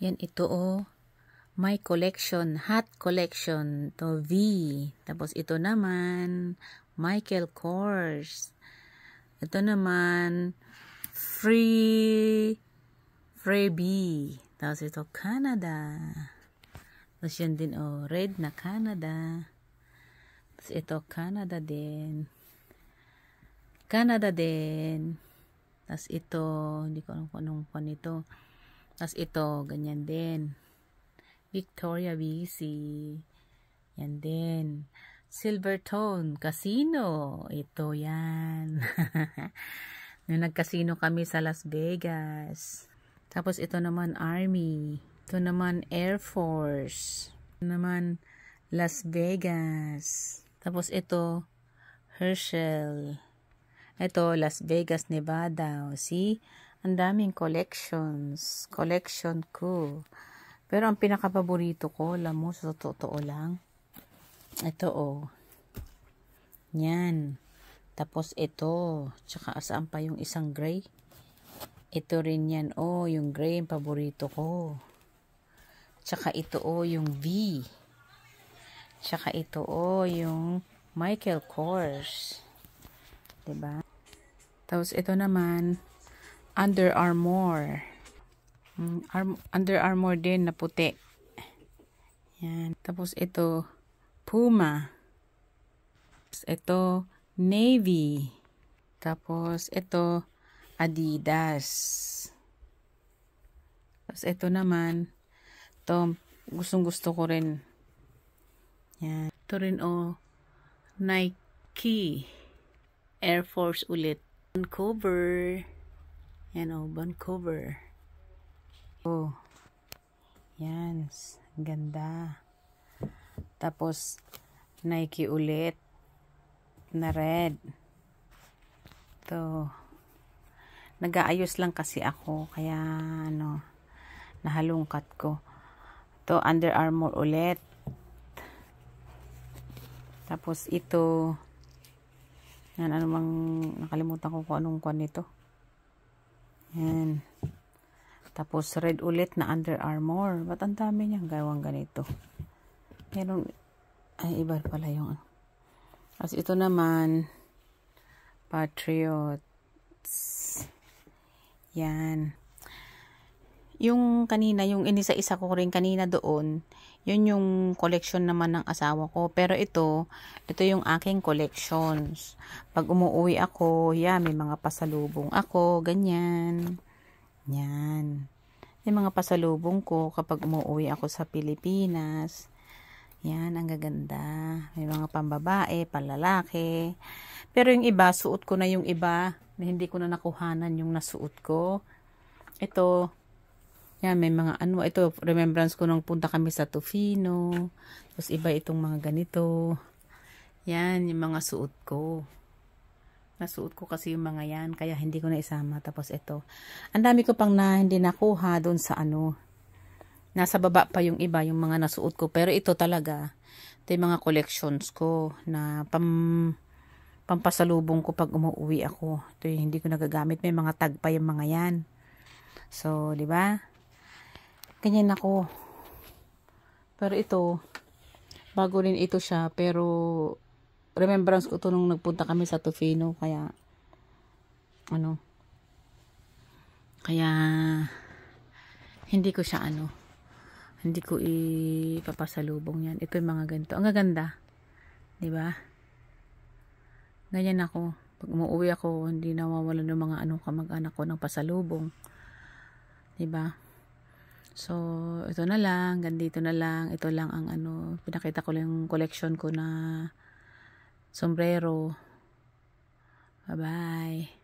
Yan ito oh. My collection, hat collection. To V. Tapos ito naman, Michael Kors. Ito naman, Free, Freebie. Tapos ito, Canada. Tapos yan din oh, red na Canada. Tapos ito, Canada din. Canada din. Tapos ito, hindi ko alam kung anong pan ito. Tapos ito, ganyan din. Victoria BC. Yan din. Silvertone Casino. Ito yan. Nung nagkasino kami sa Las Vegas. Tapos ito naman Army. Ito naman Air Force. Ito naman Las Vegas. Tapos ito Herschel. Ito Las Vegas, Nevada. O, see? Ang daming collections. Collection ko. Pero ang pinakapaborito ko, alam mo, sa totoo lang. Ito, oh. Yan. Tapos ito. Tsaka saan pa yung isang gray? Ito rin yan, oh. Yung gray, yung paborito ko. Tsaka ito, oh. Yung V. Tsaka ito, oh. Yung Michael Kors. ba? Diba? Tapos ito naman, Under Armour. Mm, arm Under Armour din na puti. Yan. Tapos ito, Puma. Tapos ito, Navy. Tapos ito, Adidas. Tapos ito naman, ito, gustong gusto ko rin. Yan. Ito rin o, oh, Nike. Air Force ulit. Vancouver. Yan oh, Vancouver. Oh. Yan, ganda. Tapos Nike ulit na red. To. Nag-aayos lang kasi ako kaya ano nahalungkat ko. To Under Armour ulit. Tapos ito yan, ano nakalimutan ko kung anong kwan nito yan. Tapos red ulit na Under armor. Ba't ang dami niyang gawang ganito? Meron, ay iba pala yung As ano. ito naman, Patriots. Yan. Yung kanina, yung inisa-isa ko rin kanina doon, yun yung collection naman ng asawa ko. Pero ito, ito yung aking collections. Pag umuwi ako, yeah, may mga pasalubong ako, ganyan. Yan. Yung mga pasalubong ko kapag umuwi ako sa Pilipinas. Yan, ang gaganda. May mga pambabae, palalaki. Pero yung iba, suot ko na yung iba. Hindi ko na nakuhanan yung nasuot ko. Ito, yan, may mga ano. Ito, remembrance ko nung punta kami sa Tofino. Tapos iba itong mga ganito. Yan, yung mga suot ko. Nasuot ko kasi yung mga yan. Kaya hindi ko na isama. Tapos ito. Ang dami ko pang na hindi nakuha doon sa ano. Nasa baba pa yung iba, yung mga nasuot ko. Pero ito talaga. Ito yung mga collections ko na pam pampasalubong ko pag umuwi ako. Ito yung hindi ko nagagamit. May mga tag pa yung mga yan. So, di ba? ganyan ako. Pero ito, bago rin ito siya, pero remembrance ko to nung nagpunta kami sa Tofino, kaya ano, kaya hindi ko siya ano, hindi ko ipapasalubong yan. Ito yung mga ganito. Ang gaganda. ba? Diba? Ganyan ako. Pag umuwi ako, hindi nawawala ng mga anong kamag-anak ko ng pasalubong. ba? Diba? So, ito na lang, gandito na lang, ito lang ang ano, pinakita ko yung collection ko na sombrero. Bye-bye.